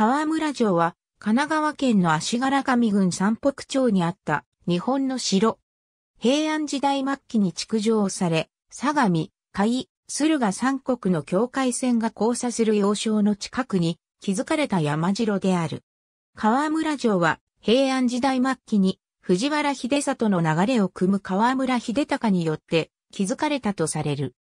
河村城は、神奈川県の足柄上郡三北町にあった日本の城。平安時代末期に築城され、相模、甲斐、駿河三国の境界線が交差する要衝の近くに築かれた山城である。河村城は平安時代末期に藤原秀里の流れを組む河村秀隆によって築かれたとされる。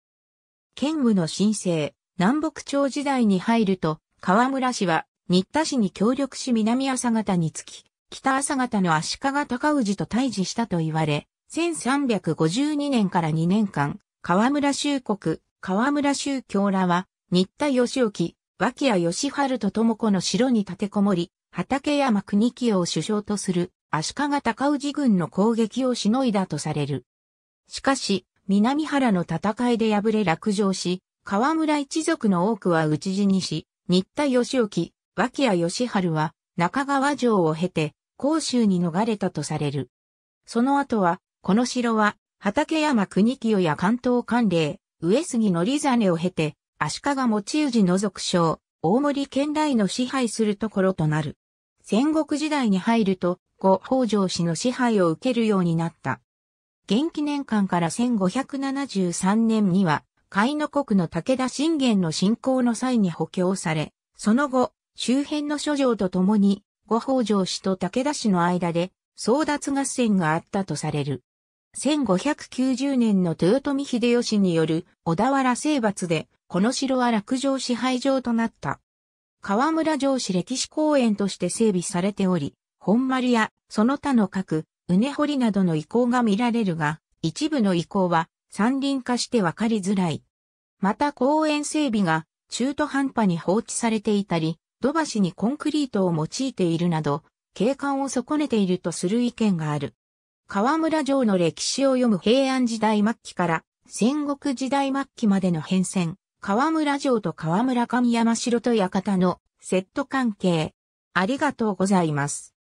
県武の神聖南北朝時代に入ると河村氏は新田氏に協力し南朝方につき、北朝方の足利尊氏と対峙したと言われ、1352年から2年間、河村州国、河村州教らは、新田義沖、脇谷義春と智子の城に立てこもり、畠山国清を首相とする足利尊氏軍の攻撃をしのいだとされる。しかし、南原の戦いで敗れ落城し、河村一族の多くは討ち死にし、新田義沖、脇谷義春は中川城を経て、甲州に逃れたとされる。その後は、この城は、畠山国清や関東官令、上杉則真を経て、足利持氏の属将、大森県来の支配するところとなる。戦国時代に入ると、後北条氏の支配を受けるようになった。元気年間から1573年には、海の国の武田信玄の侵攻の際に補強され、その後、周辺の諸城と共に、五宝城氏と武田氏の間で争奪合戦があったとされる。1590年の豊臣秀吉による小田原征伐で、この城は落城支配城となった。河村城市歴史公園として整備されており、本丸やその他の各、うね堀りなどの遺構が見られるが、一部の遺構は山林化してわかりづらい。また公園整備が中途半端に放置されていたり、土橋にコンクリートを用いているなど、景観を損ねているとする意見がある。河村城の歴史を読む平安時代末期から戦国時代末期までの変遷、河村城と河村上山城と館のセット関係。ありがとうございます。